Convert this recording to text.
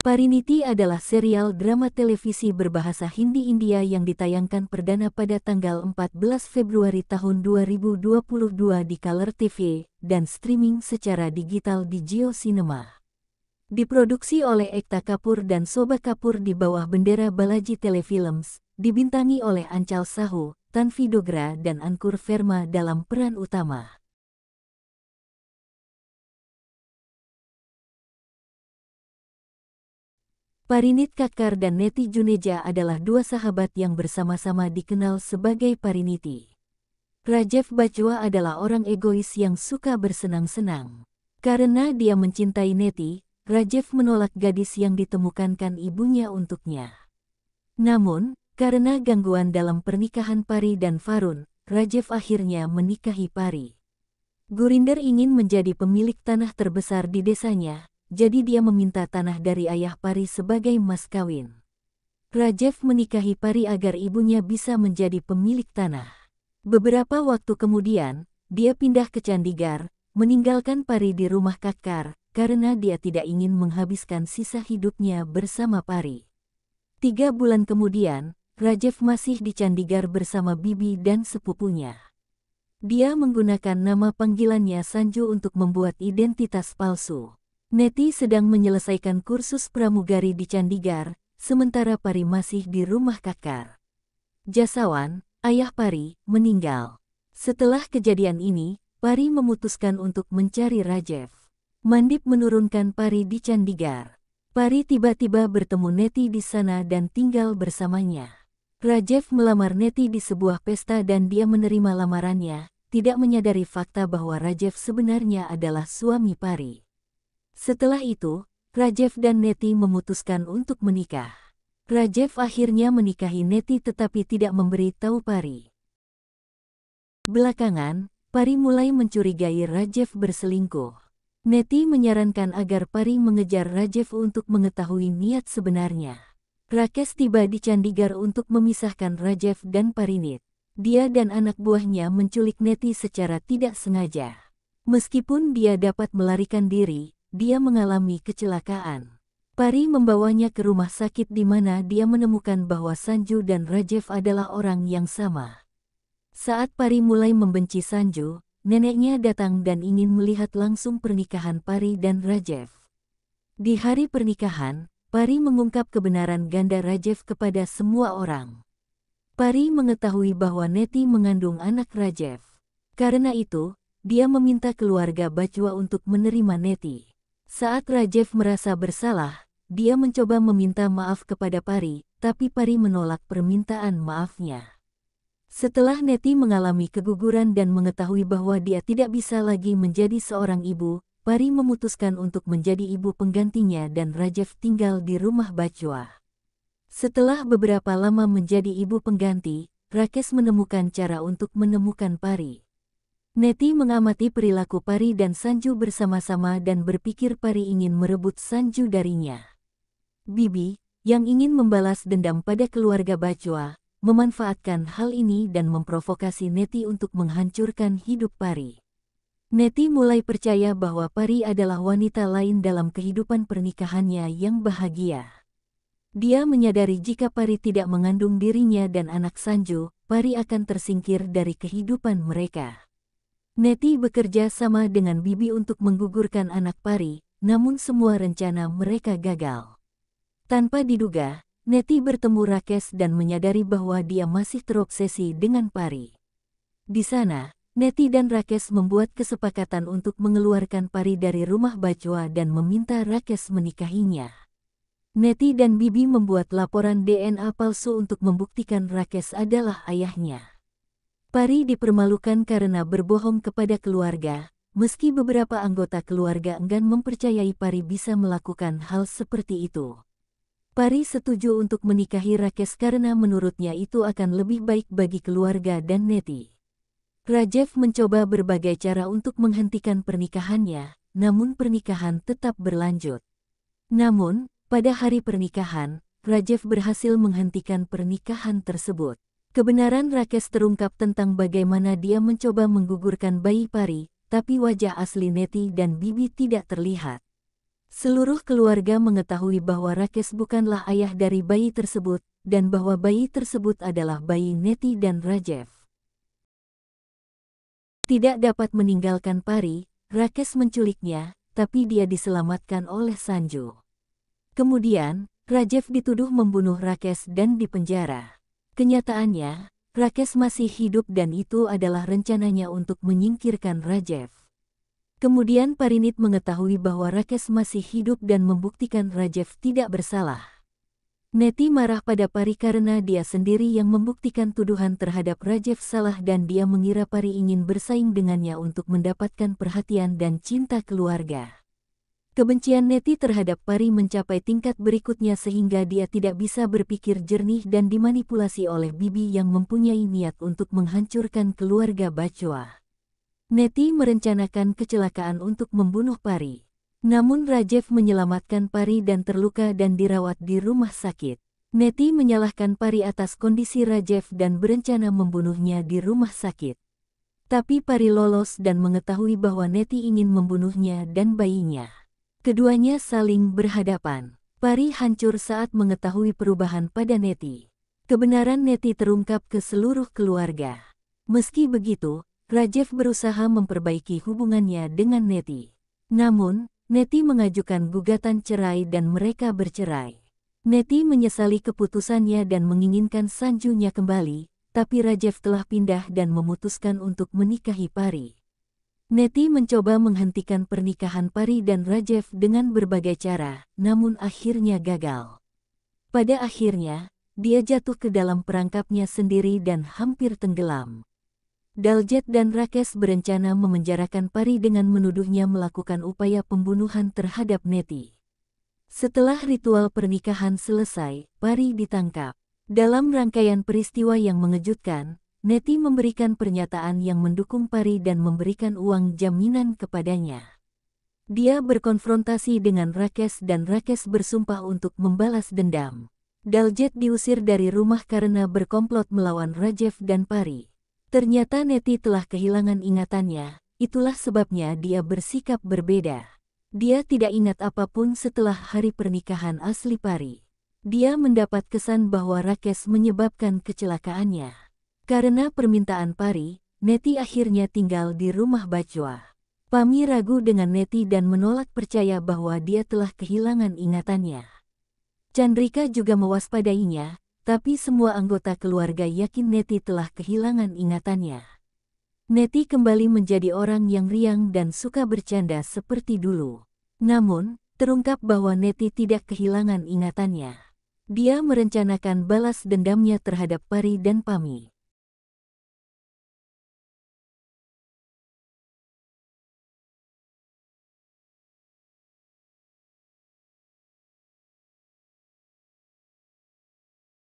Pariniti adalah serial drama televisi berbahasa Hindi India yang ditayangkan perdana pada tanggal 14 Februari tahun 2022 di Color TV dan streaming secara digital di Jio Cinema. Diproduksi oleh Ekta Kapur dan Soba Kapur di bawah bendera Balaji Telefilms, dibintangi oleh Ancal Sahu, Tanvi Dogra dan Ankur Verma dalam peran utama. Parinit Kakar dan Neti Juneja adalah dua sahabat yang bersama-sama dikenal sebagai Pariniti. Rajev Bajwa adalah orang egois yang suka bersenang-senang. Karena dia mencintai Neti, Rajev menolak gadis yang ditemukankan ibunya untuknya. Namun, karena gangguan dalam pernikahan Pari dan Farun, Rajev akhirnya menikahi Pari. Gurinder ingin menjadi pemilik tanah terbesar di desanya, jadi dia meminta tanah dari ayah Pari sebagai mas kawin. Rajev menikahi Pari agar ibunya bisa menjadi pemilik tanah. Beberapa waktu kemudian, dia pindah ke Candigar, meninggalkan Pari di rumah Kakar, karena dia tidak ingin menghabiskan sisa hidupnya bersama Pari. Tiga bulan kemudian, Rajev masih di Candigar bersama Bibi dan sepupunya. Dia menggunakan nama panggilannya Sanju untuk membuat identitas palsu. Neti sedang menyelesaikan kursus pramugari di Candigar, sementara Pari masih di rumah Kakar. Jasawan, ayah Pari, meninggal. Setelah kejadian ini, Pari memutuskan untuk mencari Rajev. Mandip menurunkan Pari di Candigar. Pari tiba-tiba bertemu Neti di sana dan tinggal bersamanya. Rajev melamar Neti di sebuah pesta dan dia menerima lamarannya, tidak menyadari fakta bahwa Rajev sebenarnya adalah suami Pari. Setelah itu, Rajev dan Neti memutuskan untuk menikah. Rajev akhirnya menikahi Neti tetapi tidak memberi tahu Pari. Belakangan, Pari mulai mencurigai Rajev berselingkuh. Neti menyarankan agar Pari mengejar Rajev untuk mengetahui niat sebenarnya. Rakes tiba di Candigar untuk memisahkan Rajev dan Parinit. Dia dan anak buahnya menculik Neti secara tidak sengaja. Meskipun dia dapat melarikan diri, dia mengalami kecelakaan. Pari membawanya ke rumah sakit di mana dia menemukan bahwa Sanju dan Rajev adalah orang yang sama. Saat Pari mulai membenci Sanju, neneknya datang dan ingin melihat langsung pernikahan Pari dan Rajev. Di hari pernikahan, Pari mengungkap kebenaran ganda Rajev kepada semua orang. Pari mengetahui bahwa Neti mengandung anak Rajev. Karena itu, dia meminta keluarga Bajwa untuk menerima Neti. Saat Rajev merasa bersalah, dia mencoba meminta maaf kepada Pari, tapi Pari menolak permintaan maafnya. Setelah Neti mengalami keguguran dan mengetahui bahwa dia tidak bisa lagi menjadi seorang ibu, Pari memutuskan untuk menjadi ibu penggantinya dan Rajev tinggal di rumah Bajwa. Setelah beberapa lama menjadi ibu pengganti, Rakes menemukan cara untuk menemukan Pari. Neti mengamati perilaku Pari dan Sanju bersama-sama dan berpikir Pari ingin merebut Sanju darinya. Bibi, yang ingin membalas dendam pada keluarga Bacua, memanfaatkan hal ini dan memprovokasi Neti untuk menghancurkan hidup Pari. Neti mulai percaya bahwa Pari adalah wanita lain dalam kehidupan pernikahannya yang bahagia. Dia menyadari jika Pari tidak mengandung dirinya dan anak Sanju, Pari akan tersingkir dari kehidupan mereka. Neti bekerja sama dengan Bibi untuk menggugurkan anak pari, namun semua rencana mereka gagal. Tanpa diduga, Neti bertemu Rakes dan menyadari bahwa dia masih terobsesi dengan pari. Di sana, Neti dan Rakes membuat kesepakatan untuk mengeluarkan Pari dari rumah Bajwa dan meminta Rakes menikahinya. Neti dan Bibi membuat laporan DNA palsu untuk membuktikan Rakes adalah ayahnya. Pari dipermalukan karena berbohong kepada keluarga, meski beberapa anggota keluarga enggan mempercayai Pari bisa melakukan hal seperti itu. Pari setuju untuk menikahi Rakes karena menurutnya itu akan lebih baik bagi keluarga dan Neti. Rajev mencoba berbagai cara untuk menghentikan pernikahannya, namun pernikahan tetap berlanjut. Namun, pada hari pernikahan, Rajev berhasil menghentikan pernikahan tersebut. Kebenaran Rakes terungkap tentang bagaimana dia mencoba menggugurkan bayi pari, tapi wajah asli Neti dan Bibi tidak terlihat. Seluruh keluarga mengetahui bahwa Rakes bukanlah ayah dari bayi tersebut, dan bahwa bayi tersebut adalah bayi Neti dan Rajev. Tidak dapat meninggalkan Pari, Rakes menculiknya, tapi dia diselamatkan oleh Sanju. Kemudian, Rajev dituduh membunuh Rakes dan dipenjara. Kenyataannya, Rakes masih hidup dan itu adalah rencananya untuk menyingkirkan Rajev. Kemudian Parinit mengetahui bahwa Rakes masih hidup dan membuktikan Rajev tidak bersalah. Neti marah pada Pari karena dia sendiri yang membuktikan tuduhan terhadap Rajev salah dan dia mengira Pari ingin bersaing dengannya untuk mendapatkan perhatian dan cinta keluarga. Kebencian Neti terhadap Pari mencapai tingkat berikutnya sehingga dia tidak bisa berpikir jernih dan dimanipulasi oleh Bibi yang mempunyai niat untuk menghancurkan keluarga Bacoa. Neti merencanakan kecelakaan untuk membunuh Pari. Namun Rajev menyelamatkan Pari dan terluka dan dirawat di rumah sakit. Neti menyalahkan Pari atas kondisi Rajev dan berencana membunuhnya di rumah sakit. Tapi Pari lolos dan mengetahui bahwa Neti ingin membunuhnya dan bayinya. Keduanya saling berhadapan. Pari hancur saat mengetahui perubahan pada Neti. Kebenaran Neti terungkap ke seluruh keluarga. Meski begitu, Rajev berusaha memperbaiki hubungannya dengan Neti. Namun, Neti mengajukan gugatan cerai dan mereka bercerai. Neti menyesali keputusannya dan menginginkan Sanjunya kembali, tapi Rajev telah pindah dan memutuskan untuk menikahi Pari. Neti mencoba menghentikan pernikahan Pari dan Rajev dengan berbagai cara, namun akhirnya gagal. Pada akhirnya, dia jatuh ke dalam perangkapnya sendiri dan hampir tenggelam. Daljet dan Rakes berencana memenjarakan Pari dengan menuduhnya melakukan upaya pembunuhan terhadap Neti. Setelah ritual pernikahan selesai, Pari ditangkap. Dalam rangkaian peristiwa yang mengejutkan, Neti memberikan pernyataan yang mendukung Pari dan memberikan uang jaminan kepadanya. Dia berkonfrontasi dengan Rakes dan Rakes bersumpah untuk membalas dendam. Daljet diusir dari rumah karena berkomplot melawan Rajev dan Pari. Ternyata Neti telah kehilangan ingatannya, itulah sebabnya dia bersikap berbeda. Dia tidak ingat apapun setelah hari pernikahan asli Pari. Dia mendapat kesan bahwa Rakes menyebabkan kecelakaannya. Karena permintaan Pari, Neti akhirnya tinggal di rumah Bajwa. Pami ragu dengan Neti dan menolak percaya bahwa dia telah kehilangan ingatannya. Chandrika juga mewaspadainya, tapi semua anggota keluarga yakin Neti telah kehilangan ingatannya. Neti kembali menjadi orang yang riang dan suka bercanda seperti dulu. Namun, terungkap bahwa Neti tidak kehilangan ingatannya. Dia merencanakan balas dendamnya terhadap Pari dan Pami.